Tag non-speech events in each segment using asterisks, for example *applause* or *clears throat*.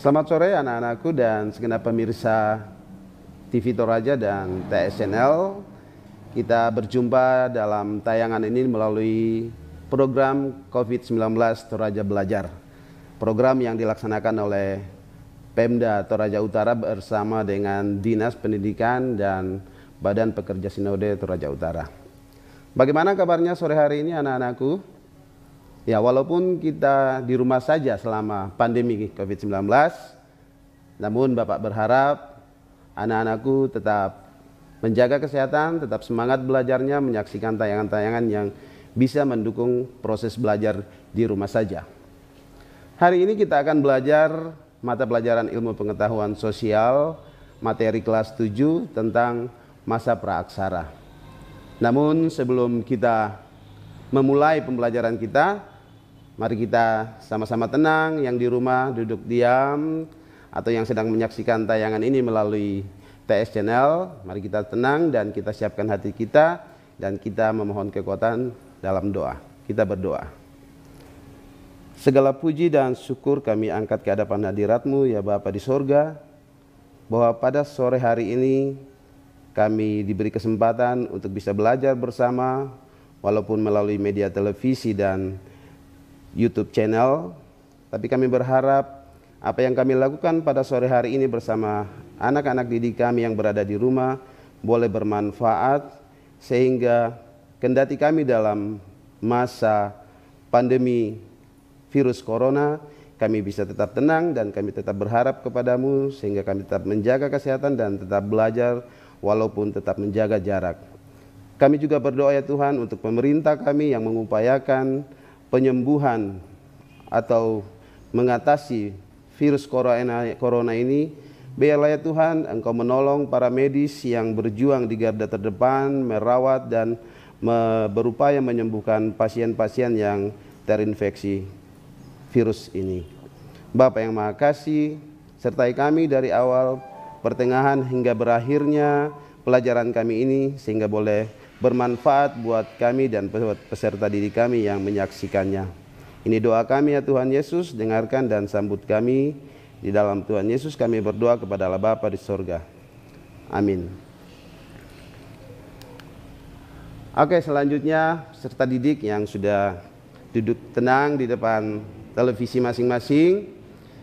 Selamat sore anak-anakku dan segenap pemirsa TV Toraja dan TSNL. Kita berjumpa dalam tayangan ini melalui program COVID-19 Toraja Belajar. Program yang dilaksanakan oleh Pemda Toraja Utara bersama dengan Dinas Pendidikan dan Badan Pekerja Sinode Toraja Utara. Bagaimana kabarnya sore hari ini anak-anakku? Ya, walaupun kita di rumah saja selama pandemi COVID-19, namun Bapak berharap anak-anakku tetap menjaga kesehatan, tetap semangat belajarnya, menyaksikan tayangan-tayangan yang bisa mendukung proses belajar di rumah saja. Hari ini kita akan belajar mata pelajaran ilmu pengetahuan sosial materi kelas 7 tentang masa praaksara. Namun sebelum kita memulai pembelajaran kita, mari kita sama-sama tenang yang di rumah duduk diam atau yang sedang menyaksikan tayangan ini melalui TS Channel, mari kita tenang dan kita siapkan hati kita dan kita memohon kekuatan dalam doa. Kita berdoa. Segala puji dan syukur kami angkat ke hadapan hadiratmu ya Bapa di sorga, bahwa pada sore hari ini kami diberi kesempatan untuk bisa belajar bersama walaupun melalui media televisi dan YouTube channel. Tapi kami berharap apa yang kami lakukan pada sore hari ini bersama anak-anak didik kami yang berada di rumah boleh bermanfaat sehingga kendati kami dalam masa pandemi virus corona kami bisa tetap tenang dan kami tetap berharap kepadamu sehingga kami tetap menjaga kesehatan dan tetap belajar walaupun tetap menjaga jarak. Kami juga berdoa ya Tuhan untuk pemerintah kami yang mengupayakan penyembuhan atau mengatasi virus corona, ini. Biarlah ya Tuhan Engkau menolong para medis yang berjuang di garda terdepan, merawat dan berupaya menyembuhkan pasien-pasien yang terinfeksi virus ini. Bapak yang Maha Kasih, sertai kami dari awal pertengahan hingga berakhirnya pelajaran kami ini sehingga boleh bermanfaat buat kami dan peserta didik kami yang menyaksikannya. Ini doa kami ya Tuhan Yesus, dengarkan dan sambut kami. Di dalam Tuhan Yesus kami berdoa kepada Allah Bapa di sorga. Amin. Oke selanjutnya peserta didik yang sudah duduk tenang di depan televisi masing-masing.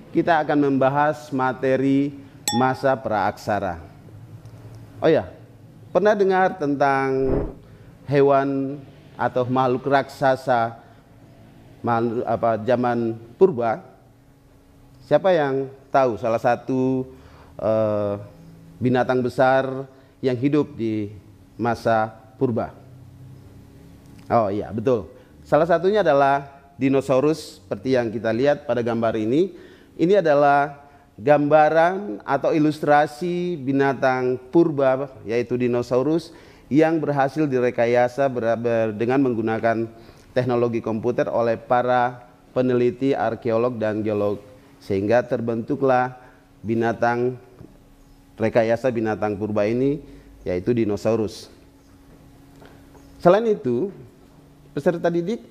Kita akan membahas materi masa praaksara. Oh ya, pernah dengar tentang hewan atau makhluk raksasa makhluk, apa zaman purba? Siapa yang tahu salah satu eh, binatang besar yang hidup di masa purba? Oh iya, betul. Salah satunya adalah dinosaurus seperti yang kita lihat pada gambar ini. Ini adalah gambaran atau ilustrasi binatang purba yaitu dinosaurus yang berhasil direkayasa dengan menggunakan teknologi komputer oleh para peneliti arkeolog dan geolog sehingga terbentuklah binatang rekayasa binatang purba ini yaitu dinosaurus. Selain itu, peserta didik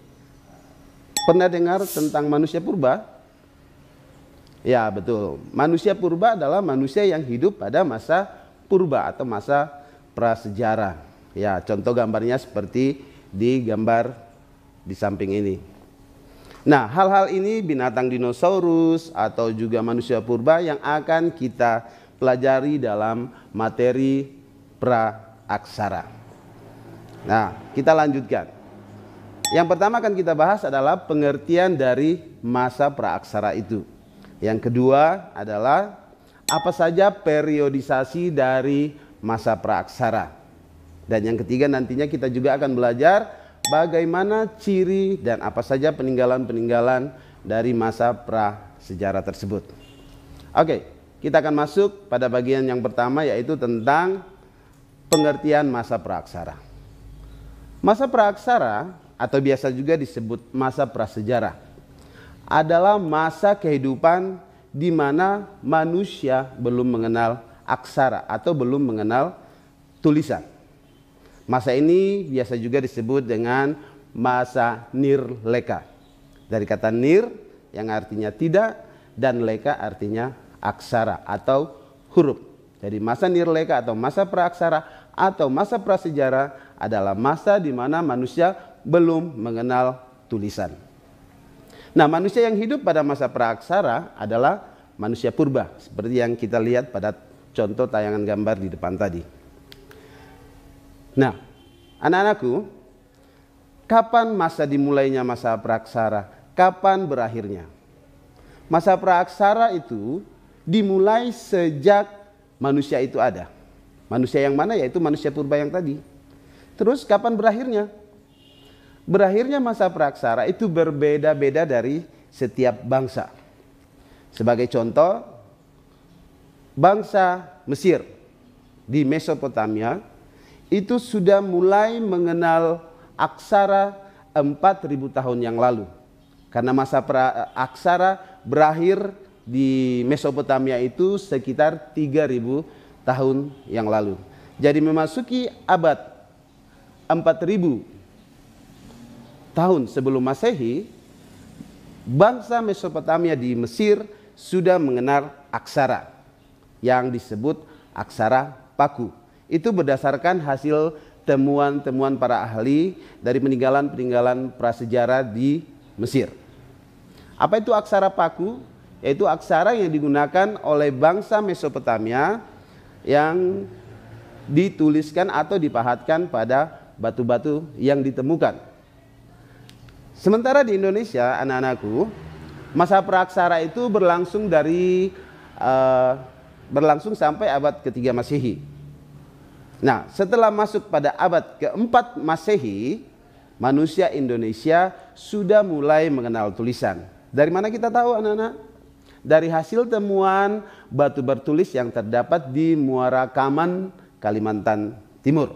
pernah dengar tentang manusia purba? Ya betul. Manusia purba adalah manusia yang hidup pada masa purba atau masa prasejarah. Ya contoh gambarnya seperti di gambar di samping ini. Nah hal-hal ini binatang dinosaurus atau juga manusia purba yang akan kita pelajari dalam materi praaksara. Nah kita lanjutkan. Yang pertama akan kita bahas adalah pengertian dari masa praaksara itu. Yang kedua adalah apa saja periodisasi dari masa praaksara. Dan yang ketiga nantinya kita juga akan belajar bagaimana ciri dan apa saja peninggalan-peninggalan dari masa prasejarah tersebut. Oke, kita akan masuk pada bagian yang pertama yaitu tentang pengertian masa praaksara. Masa praaksara atau biasa juga disebut masa prasejarah adalah masa kehidupan di mana manusia belum mengenal aksara atau belum mengenal tulisan. Masa ini biasa juga disebut dengan masa nirleka. Dari kata nir yang artinya tidak dan leka artinya aksara atau huruf. Jadi masa nirleka atau masa praaksara atau masa prasejarah adalah masa di mana manusia belum mengenal tulisan. Nah, manusia yang hidup pada masa praaksara adalah manusia purba, seperti yang kita lihat pada contoh tayangan gambar di depan tadi. Nah, anak-anakku, kapan masa dimulainya masa praaksara? Kapan berakhirnya? Masa praaksara itu dimulai sejak manusia itu ada. Manusia yang mana? Yaitu manusia purba yang tadi. Terus kapan berakhirnya? Berakhirnya masa praksara itu berbeda-beda dari setiap bangsa. Sebagai contoh, bangsa Mesir di Mesopotamia itu sudah mulai mengenal aksara 4000 tahun yang lalu. Karena masa pra, aksara berakhir di Mesopotamia itu sekitar 3000 tahun yang lalu. Jadi memasuki abad 4000 tahun sebelum Masehi, bangsa Mesopotamia di Mesir sudah mengenal aksara yang disebut aksara paku. Itu berdasarkan hasil temuan-temuan para ahli dari peninggalan-peninggalan prasejarah di Mesir. Apa itu aksara paku? Yaitu aksara yang digunakan oleh bangsa Mesopotamia yang dituliskan atau dipahatkan pada batu-batu yang ditemukan Sementara di Indonesia, anak-anakku, masa praksara itu berlangsung dari uh, berlangsung sampai abad ketiga Masehi. Nah, setelah masuk pada abad keempat Masehi, manusia Indonesia sudah mulai mengenal tulisan. Dari mana kita tahu, anak-anak? Dari hasil temuan batu bertulis yang terdapat di Muara Kaman, Kalimantan Timur,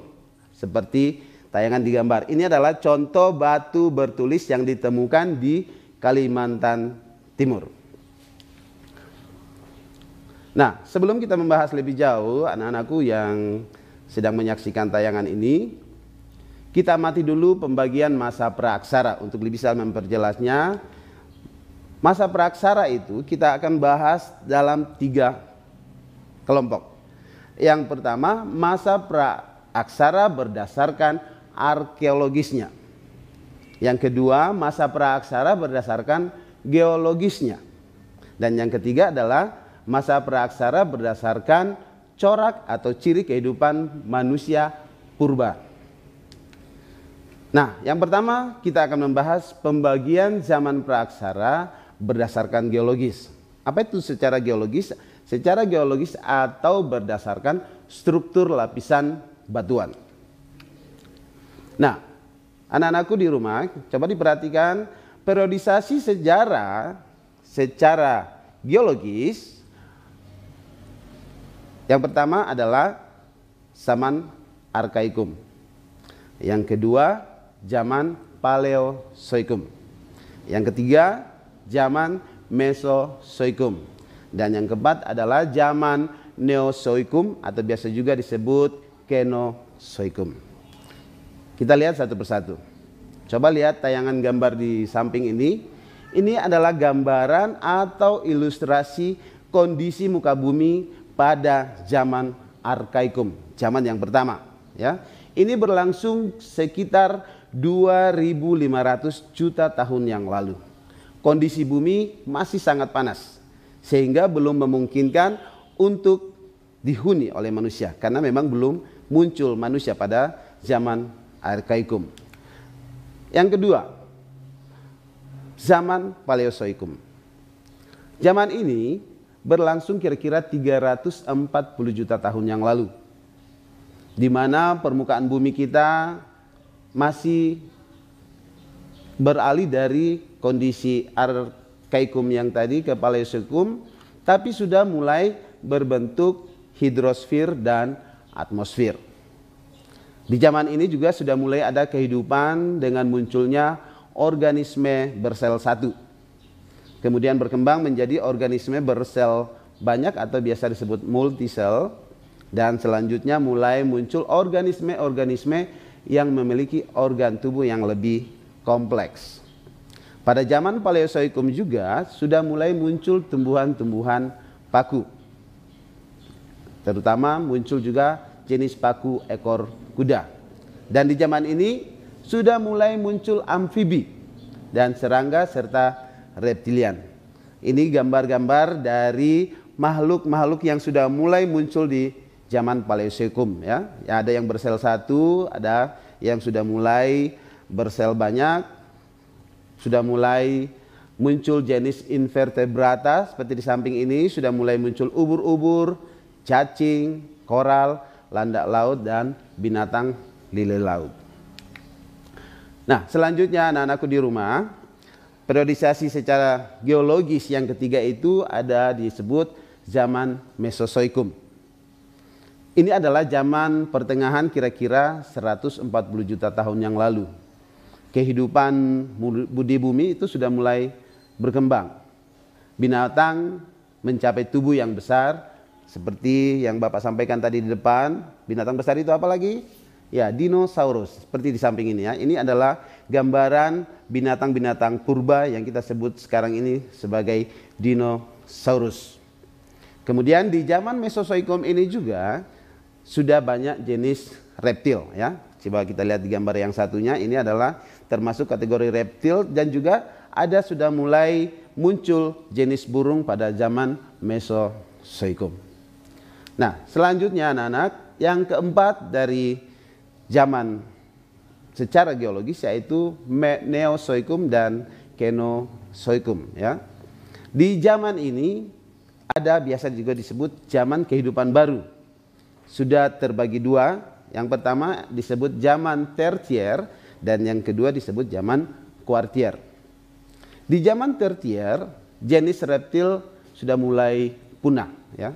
seperti tayangan digambar. Ini adalah contoh batu bertulis yang ditemukan di Kalimantan Timur. Nah, sebelum kita membahas lebih jauh, anak-anakku yang sedang menyaksikan tayangan ini, kita mati dulu pembagian masa praaksara untuk lebih bisa memperjelasnya. Masa praaksara itu kita akan bahas dalam tiga kelompok. Yang pertama, masa praaksara berdasarkan arkeologisnya. Yang kedua, masa praaksara berdasarkan geologisnya. Dan yang ketiga adalah masa praaksara berdasarkan corak atau ciri kehidupan manusia purba. Nah, yang pertama kita akan membahas pembagian zaman praaksara berdasarkan geologis. Apa itu secara geologis? Secara geologis atau berdasarkan struktur lapisan batuan. Nah, anak-anakku di rumah, coba diperhatikan periodisasi sejarah secara geologis yang pertama adalah zaman arkaikum. Yang kedua, zaman paleozoikum. Yang ketiga, zaman mesozoikum. Dan yang keempat adalah zaman neozoikum atau biasa juga disebut kenozoikum. Kita lihat satu persatu. Coba lihat tayangan gambar di samping ini. Ini adalah gambaran atau ilustrasi kondisi muka bumi pada zaman arkaikum, zaman yang pertama, ya. Ini berlangsung sekitar 2500 juta tahun yang lalu. Kondisi bumi masih sangat panas sehingga belum memungkinkan untuk dihuni oleh manusia karena memang belum muncul manusia pada zaman arkaikum. Yang kedua, zaman Paleozoikum. Zaman ini berlangsung kira-kira 340 juta tahun yang lalu. Di mana permukaan bumi kita masih beralih dari kondisi arkaikum yang tadi ke Paleozoikum tapi sudah mulai berbentuk hidrosfer dan atmosfer. Di zaman ini juga sudah mulai ada kehidupan dengan munculnya organisme bersel satu. Kemudian berkembang menjadi organisme bersel banyak atau biasa disebut multisel dan selanjutnya mulai muncul organisme-organisme yang memiliki organ tubuh yang lebih kompleks. Pada zaman Paleozoikum juga sudah mulai muncul tumbuhan-tumbuhan paku. Terutama muncul juga jenis paku ekor kuda. Dan di zaman ini sudah mulai muncul amfibi dan serangga serta reptilian. Ini gambar-gambar dari makhluk-makhluk yang sudah mulai muncul di zaman Paleosekum ya. ya. Ada yang bersel satu, ada yang sudah mulai bersel banyak, sudah mulai muncul jenis invertebrata seperti di samping ini sudah mulai muncul ubur-ubur, cacing, koral landak laut dan binatang lele laut. Nah, selanjutnya anak-anakku di rumah, periodisasi secara geologis yang ketiga itu ada disebut zaman Mesozoikum. Ini adalah zaman pertengahan kira-kira 140 juta tahun yang lalu. Kehidupan budi bumi itu sudah mulai berkembang. Binatang mencapai tubuh yang besar, seperti yang Bapak sampaikan tadi di depan, binatang besar itu apa lagi? Ya, dinosaurus. Seperti di samping ini ya. Ini adalah gambaran binatang-binatang purba yang kita sebut sekarang ini sebagai dinosaurus. Kemudian di zaman Mesozoikum ini juga sudah banyak jenis reptil ya. Coba kita lihat di gambar yang satunya ini adalah termasuk kategori reptil dan juga ada sudah mulai muncul jenis burung pada zaman Mesozoikum. Nah, selanjutnya anak-anak, yang keempat dari zaman secara geologis yaitu Neozoikum dan Kenozoikum ya. Di zaman ini ada biasa juga disebut zaman kehidupan baru. Sudah terbagi dua, yang pertama disebut zaman tertier dan yang kedua disebut zaman kuartier. Di zaman tertier, jenis reptil sudah mulai punah ya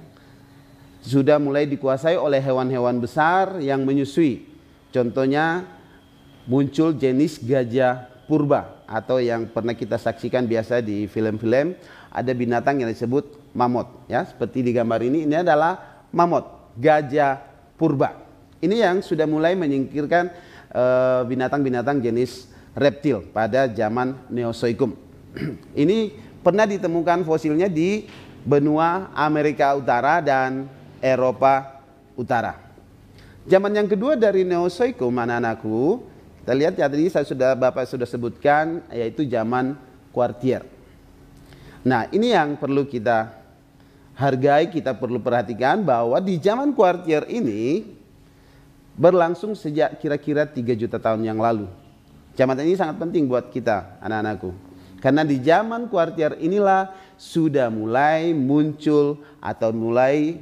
sudah mulai dikuasai oleh hewan-hewan besar yang menyusui. Contohnya muncul jenis gajah purba atau yang pernah kita saksikan biasa di film-film ada binatang yang disebut mamot ya seperti di gambar ini ini adalah mamot gajah purba ini yang sudah mulai menyingkirkan eh, binatang-binatang uh, jenis reptil pada zaman Neozoikum *clears throat* ini pernah ditemukan fosilnya di benua Amerika Utara dan Eropa Utara. Zaman yang kedua dari Neozoikum, anak-anakku, kita lihat ya tadi saya sudah Bapak sudah sebutkan yaitu zaman kuartier. Nah, ini yang perlu kita hargai, kita perlu perhatikan bahwa di zaman kuartier ini berlangsung sejak kira-kira 3 juta tahun yang lalu. Zaman ini sangat penting buat kita, anak-anakku. Karena di zaman kuartier inilah sudah mulai muncul atau mulai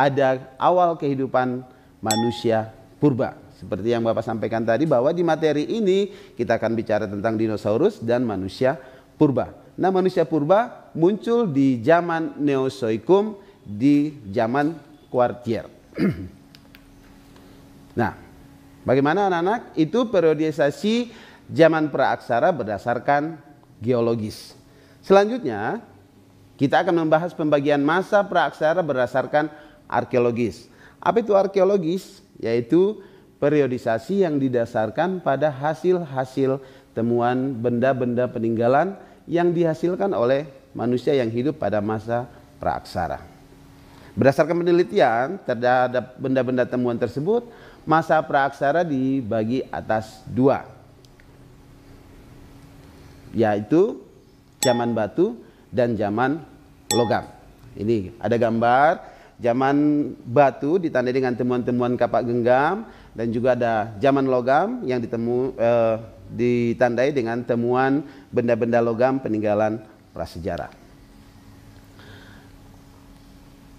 ada awal kehidupan manusia purba. Seperti yang Bapak sampaikan tadi bahwa di materi ini kita akan bicara tentang dinosaurus dan manusia purba. Nah manusia purba muncul di zaman Neozoikum di zaman Kuartier. *clears throat* nah bagaimana anak-anak? Itu periodisasi zaman praaksara berdasarkan geologis. Selanjutnya kita akan membahas pembagian masa praaksara berdasarkan arkeologis. Apa itu arkeologis? Yaitu periodisasi yang didasarkan pada hasil-hasil temuan benda-benda peninggalan yang dihasilkan oleh manusia yang hidup pada masa praaksara. Berdasarkan penelitian terhadap benda-benda temuan tersebut, masa praaksara dibagi atas dua, yaitu zaman batu dan zaman logam. Ini ada gambar Zaman batu ditandai dengan temuan-temuan kapak genggam dan juga ada zaman logam yang ditemu eh, ditandai dengan temuan benda-benda logam peninggalan prasejarah.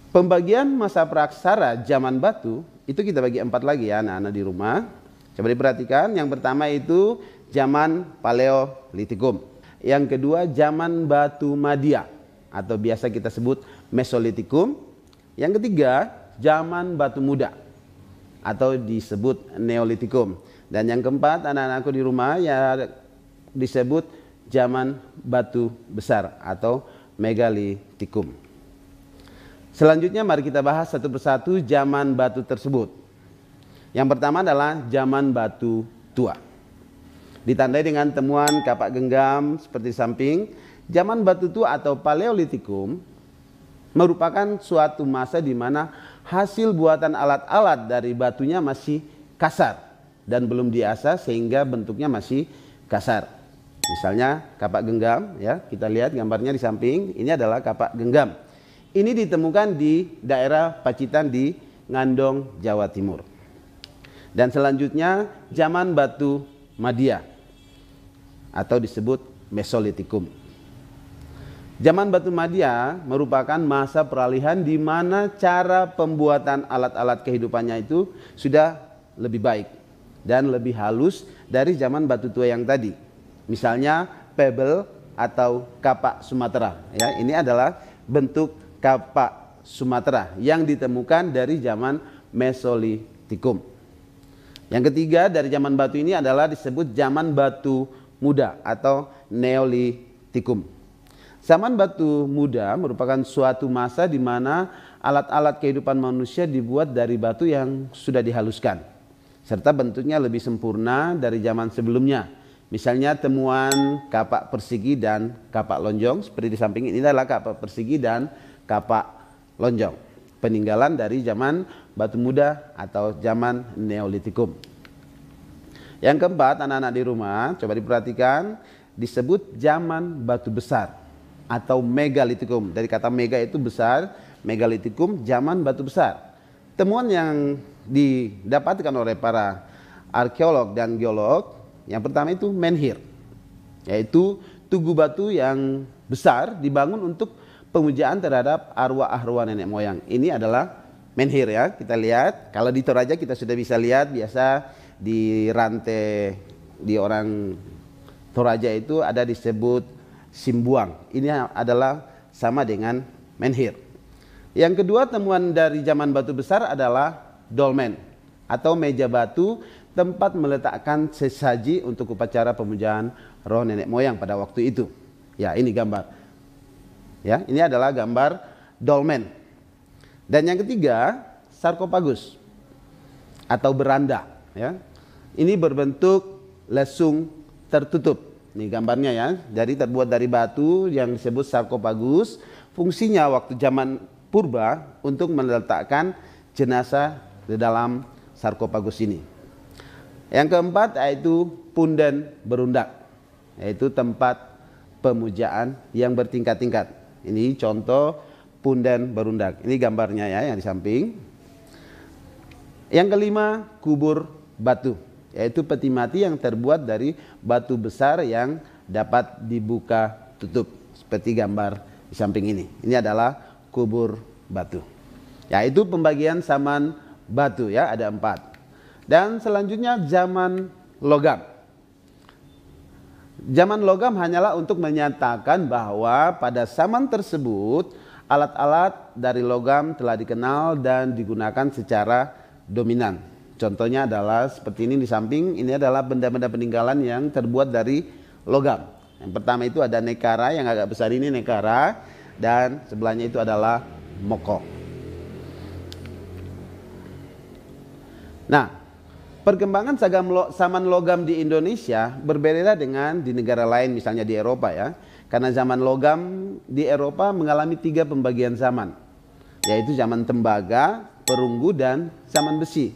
Pembagian masa praksara zaman batu itu kita bagi empat lagi ya anak-anak di rumah. Coba diperhatikan, yang pertama itu zaman Paleolitikum. Yang kedua zaman batu madia atau biasa kita sebut Mesolitikum. Yang ketiga, zaman batu muda atau disebut neolitikum. Dan yang keempat, anak-anakku di rumah ya disebut zaman batu besar atau megalitikum. Selanjutnya mari kita bahas satu persatu zaman batu tersebut. Yang pertama adalah zaman batu tua. Ditandai dengan temuan kapak genggam seperti samping, zaman batu tua atau paleolitikum merupakan suatu masa di mana hasil buatan alat-alat dari batunya masih kasar dan belum diasah sehingga bentuknya masih kasar. Misalnya kapak genggam ya, kita lihat gambarnya di samping, ini adalah kapak genggam. Ini ditemukan di daerah Pacitan di Ngandong, Jawa Timur. Dan selanjutnya zaman batu Madia atau disebut Mesolitikum. Zaman Batu Madia merupakan masa peralihan di mana cara pembuatan alat-alat kehidupannya itu sudah lebih baik dan lebih halus dari zaman batu tua yang tadi. Misalnya pebble atau kapak Sumatera. Ya, ini adalah bentuk kapak Sumatera yang ditemukan dari zaman Mesolitikum. Yang ketiga dari zaman batu ini adalah disebut zaman batu muda atau Neolitikum. Zaman batu muda merupakan suatu masa di mana alat-alat kehidupan manusia dibuat dari batu yang sudah dihaluskan serta bentuknya lebih sempurna dari zaman sebelumnya. Misalnya temuan kapak persegi dan kapak lonjong seperti di samping ini adalah kapak persegi dan kapak lonjong. Peninggalan dari zaman batu muda atau zaman neolitikum. Yang keempat, anak-anak di rumah coba diperhatikan disebut zaman batu besar atau megalitikum. Dari kata mega itu besar, megalitikum zaman batu besar. Temuan yang didapatkan oleh para arkeolog dan geolog, yang pertama itu menhir, yaitu tugu batu yang besar dibangun untuk pemujaan terhadap arwah-arwah nenek moyang. Ini adalah menhir ya. Kita lihat, kalau di Toraja kita sudah bisa lihat biasa di rantai di orang Toraja itu ada disebut Simbuang. Ini adalah sama dengan menhir. Yang kedua temuan dari zaman batu besar adalah dolmen atau meja batu tempat meletakkan sesaji untuk upacara pemujaan roh nenek moyang pada waktu itu. Ya, ini gambar. Ya, ini adalah gambar dolmen. Dan yang ketiga, sarkopagus atau beranda, ya. Ini berbentuk lesung tertutup ini gambarnya ya. Jadi terbuat dari batu yang disebut sarkopagus. Fungsinya waktu zaman purba untuk meletakkan jenazah di dalam sarkopagus ini. Yang keempat yaitu punden berundak, yaitu tempat pemujaan yang bertingkat-tingkat. Ini contoh punden berundak. Ini gambarnya ya yang di samping. Yang kelima kubur batu yaitu peti mati yang terbuat dari batu besar yang dapat dibuka tutup seperti gambar di samping ini. Ini adalah kubur batu. Yaitu pembagian zaman batu ya ada empat. Dan selanjutnya zaman logam. Zaman logam hanyalah untuk menyatakan bahwa pada zaman tersebut alat-alat dari logam telah dikenal dan digunakan secara dominan Contohnya adalah seperti ini di samping, ini adalah benda-benda peninggalan yang terbuat dari logam. Yang pertama itu ada nekara yang agak besar ini nekara dan sebelahnya itu adalah moko. Nah, perkembangan sagam lo, saman logam di Indonesia berbeda dengan di negara lain misalnya di Eropa ya. Karena zaman logam di Eropa mengalami tiga pembagian zaman, yaitu zaman tembaga, perunggu dan zaman besi.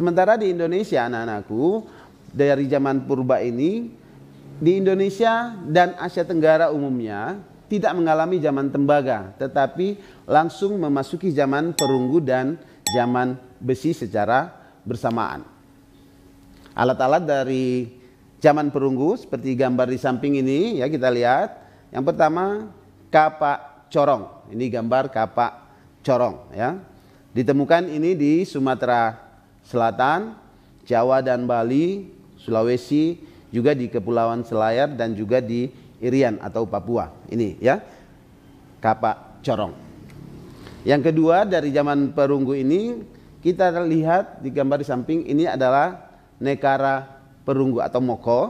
Sementara di Indonesia anak-anakku dari zaman purba ini di Indonesia dan Asia Tenggara umumnya tidak mengalami zaman tembaga tetapi langsung memasuki zaman perunggu dan zaman besi secara bersamaan. Alat-alat dari zaman perunggu seperti gambar di samping ini ya kita lihat. Yang pertama kapak corong. Ini gambar kapak corong ya. Ditemukan ini di Sumatera Selatan, Jawa dan Bali, Sulawesi, juga di Kepulauan Selayar dan juga di Irian atau Papua. Ini ya, kapak corong. Yang kedua dari zaman perunggu ini kita lihat di gambar di samping ini adalah nekara perunggu atau moko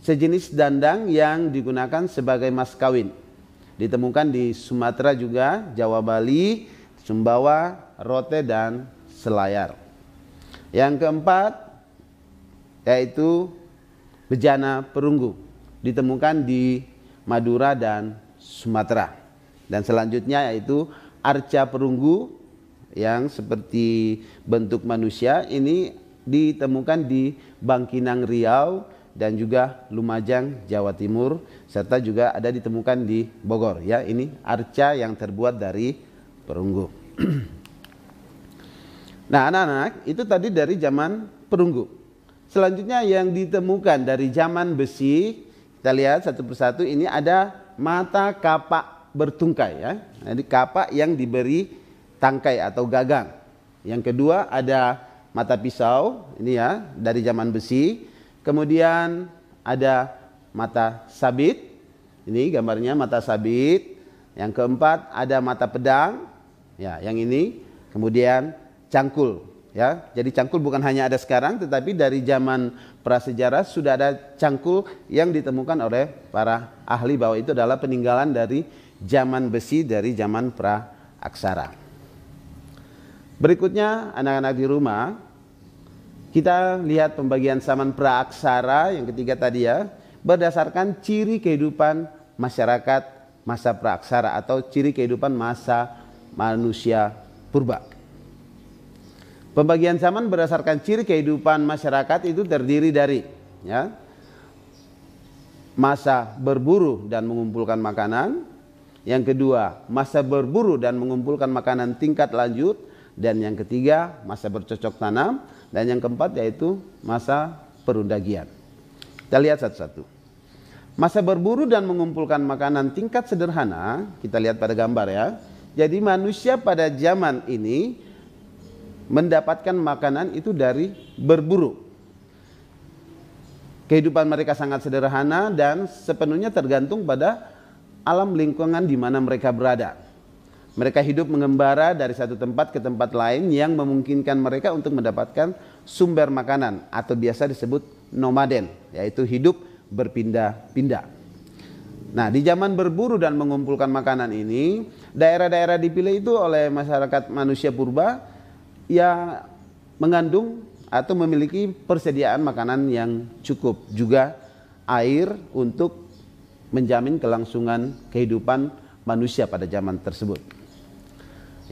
sejenis dandang yang digunakan sebagai mas kawin. Ditemukan di Sumatera juga, Jawa Bali, Sumbawa, Rote dan Selayar. Yang keempat yaitu bejana perunggu ditemukan di Madura dan Sumatera. Dan selanjutnya yaitu arca perunggu yang seperti bentuk manusia ini ditemukan di Bangkinang Riau dan juga Lumajang Jawa Timur serta juga ada ditemukan di Bogor ya ini arca yang terbuat dari perunggu. *clears throat* Nah, anak-anak, itu tadi dari zaman perunggu. Selanjutnya yang ditemukan dari zaman besi, kita lihat satu persatu ini ada mata kapak bertungkai ya. Jadi kapak yang diberi tangkai atau gagang. Yang kedua ada mata pisau, ini ya, dari zaman besi. Kemudian ada mata sabit. Ini gambarnya mata sabit. Yang keempat ada mata pedang. Ya, yang ini. Kemudian cangkul ya. Jadi cangkul bukan hanya ada sekarang tetapi dari zaman prasejarah sudah ada cangkul yang ditemukan oleh para ahli bahwa itu adalah peninggalan dari zaman besi dari zaman pra aksara. Berikutnya anak-anak di rumah kita lihat pembagian zaman pra yang ketiga tadi ya berdasarkan ciri kehidupan masyarakat masa pra atau ciri kehidupan masa manusia purba. Pembagian zaman berdasarkan ciri kehidupan masyarakat itu terdiri dari ya, masa berburu dan mengumpulkan makanan. Yang kedua, masa berburu dan mengumpulkan makanan tingkat lanjut. Dan yang ketiga, masa bercocok tanam. Dan yang keempat yaitu masa perundagian. Kita lihat satu-satu. Masa berburu dan mengumpulkan makanan tingkat sederhana, kita lihat pada gambar ya. Jadi manusia pada zaman ini mendapatkan makanan itu dari berburu. Kehidupan mereka sangat sederhana dan sepenuhnya tergantung pada alam lingkungan di mana mereka berada. Mereka hidup mengembara dari satu tempat ke tempat lain yang memungkinkan mereka untuk mendapatkan sumber makanan atau biasa disebut nomaden, yaitu hidup berpindah-pindah. Nah, di zaman berburu dan mengumpulkan makanan ini, daerah-daerah dipilih itu oleh masyarakat manusia purba yang mengandung atau memiliki persediaan makanan yang cukup juga air untuk menjamin kelangsungan kehidupan manusia pada zaman tersebut.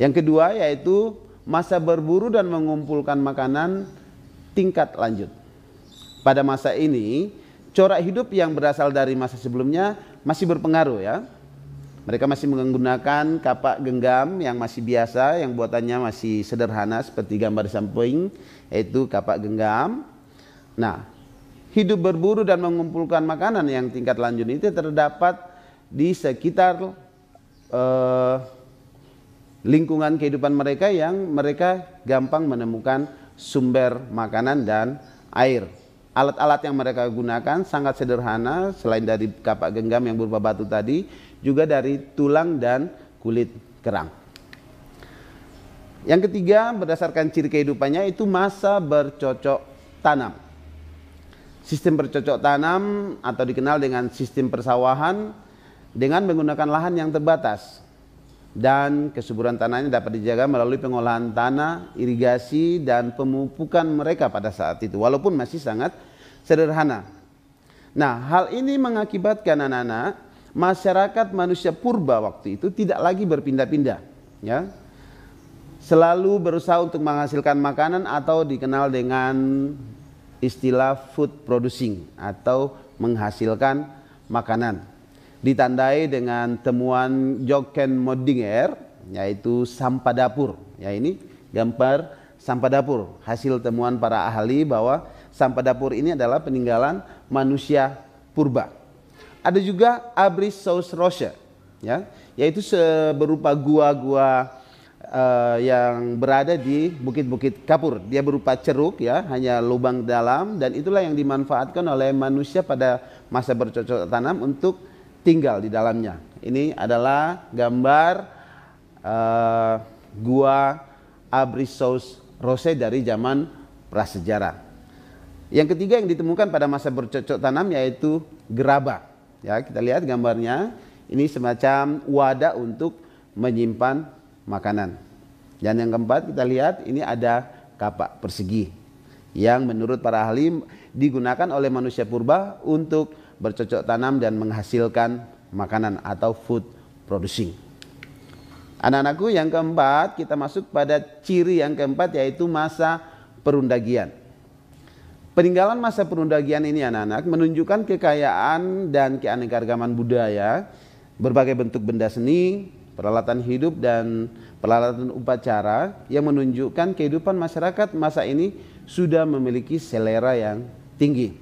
Yang kedua yaitu masa berburu dan mengumpulkan makanan tingkat lanjut. Pada masa ini, corak hidup yang berasal dari masa sebelumnya masih berpengaruh ya. Mereka masih menggunakan kapak genggam yang masih biasa, yang buatannya masih sederhana seperti gambar samping, yaitu kapak genggam. Nah, hidup berburu dan mengumpulkan makanan yang tingkat lanjut itu terdapat di sekitar eh, lingkungan kehidupan mereka yang mereka gampang menemukan sumber makanan dan air. Alat-alat yang mereka gunakan sangat sederhana selain dari kapak genggam yang berupa batu tadi, juga dari tulang dan kulit kerang. Yang ketiga, berdasarkan ciri kehidupannya itu masa bercocok tanam. Sistem bercocok tanam atau dikenal dengan sistem persawahan dengan menggunakan lahan yang terbatas dan kesuburan tanahnya dapat dijaga melalui pengolahan tanah, irigasi dan pemupukan mereka pada saat itu walaupun masih sangat sederhana. Nah, hal ini mengakibatkan anak-anak masyarakat manusia purba waktu itu tidak lagi berpindah-pindah, ya. Selalu berusaha untuk menghasilkan makanan atau dikenal dengan istilah food producing atau menghasilkan makanan. Ditandai dengan temuan Jochen Modinger yaitu sampah dapur. Ya ini gambar sampah dapur hasil temuan para ahli bahwa sampah dapur ini adalah peninggalan manusia purba ada juga abri roche, ya, yaitu berupa gua-gua uh, yang berada di bukit-bukit kapur. Dia berupa ceruk ya, hanya lubang dalam dan itulah yang dimanfaatkan oleh manusia pada masa bercocok tanam untuk tinggal di dalamnya. Ini adalah gambar uh, gua Abrissos roche dari zaman prasejarah. Yang ketiga yang ditemukan pada masa bercocok tanam yaitu gerabah. Ya, kita lihat gambarnya. Ini semacam wadah untuk menyimpan makanan. Dan yang keempat kita lihat ini ada kapak persegi yang menurut para ahli digunakan oleh manusia purba untuk bercocok tanam dan menghasilkan makanan atau food producing. Anak-anakku yang keempat kita masuk pada ciri yang keempat yaitu masa perundagian. Peninggalan masa perundagian ini anak-anak menunjukkan kekayaan dan keanekaragaman budaya, berbagai bentuk benda seni, peralatan hidup dan peralatan upacara yang menunjukkan kehidupan masyarakat masa ini sudah memiliki selera yang tinggi.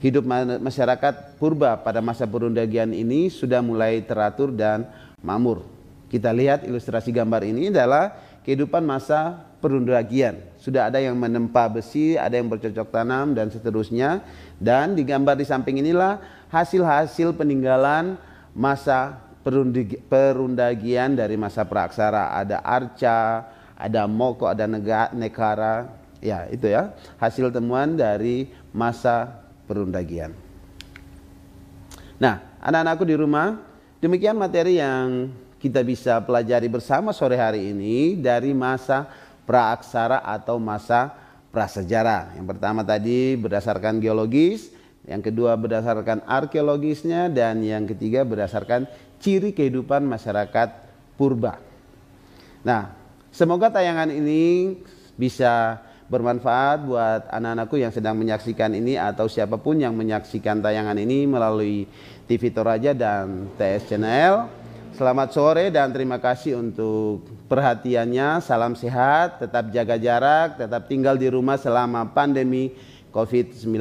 Hidup masyarakat purba pada masa perundagian ini sudah mulai teratur dan mamur. Kita lihat ilustrasi gambar ini adalah kehidupan masa perundagian. Sudah ada yang menempa besi, ada yang bercocok tanam dan seterusnya. Dan digambar di samping inilah hasil-hasil peninggalan masa perundagian dari masa praksara. Ada arca, ada moko, ada negara, ya itu ya hasil temuan dari masa perundagian. Nah, anak-anakku di rumah, demikian materi yang kita bisa pelajari bersama sore hari ini dari masa praaksara atau masa prasejarah. Yang pertama tadi berdasarkan geologis, yang kedua berdasarkan arkeologisnya, dan yang ketiga berdasarkan ciri kehidupan masyarakat purba. Nah, semoga tayangan ini bisa bermanfaat buat anak-anakku yang sedang menyaksikan ini atau siapapun yang menyaksikan tayangan ini melalui TV Toraja dan TS Channel. Selamat sore dan terima kasih untuk perhatiannya. Salam sehat, tetap jaga jarak, tetap tinggal di rumah selama pandemi COVID-19.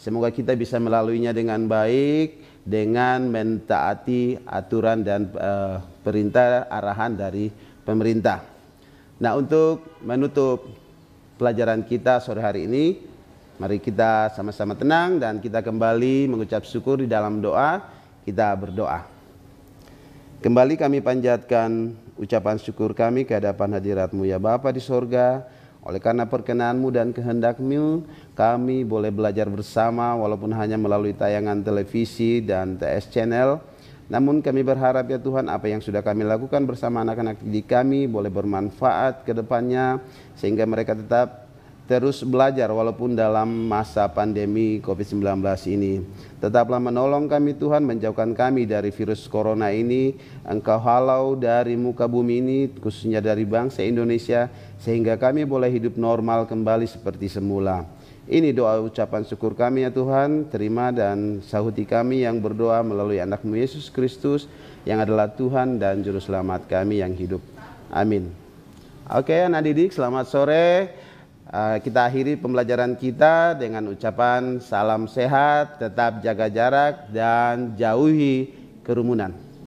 Semoga kita bisa melaluinya dengan baik, dengan mentaati aturan dan uh, perintah arahan dari pemerintah. Nah, untuk menutup pelajaran kita sore hari ini, mari kita sama-sama tenang dan kita kembali mengucap syukur di dalam doa. Kita berdoa. Kembali kami panjatkan ucapan syukur kami ke hadapan hadiratmu ya Bapa di sorga. Oleh karena perkenanmu dan kehendakmu, kami boleh belajar bersama walaupun hanya melalui tayangan televisi dan TS Channel. Namun kami berharap ya Tuhan apa yang sudah kami lakukan bersama anak-anak didik kami boleh bermanfaat ke depannya sehingga mereka tetap terus belajar walaupun dalam masa pandemi COVID-19 ini. Tetaplah menolong kami Tuhan, menjauhkan kami dari virus corona ini. Engkau halau dari muka bumi ini, khususnya dari bangsa Indonesia, sehingga kami boleh hidup normal kembali seperti semula. Ini doa ucapan syukur kami ya Tuhan, terima dan sahuti kami yang berdoa melalui anakmu Yesus Kristus yang adalah Tuhan dan Juru Selamat kami yang hidup. Amin. Oke anak didik, selamat sore. Eh, kita akhiri pembelajaran kita dengan ucapan salam sehat, tetap jaga jarak dan jauhi kerumunan.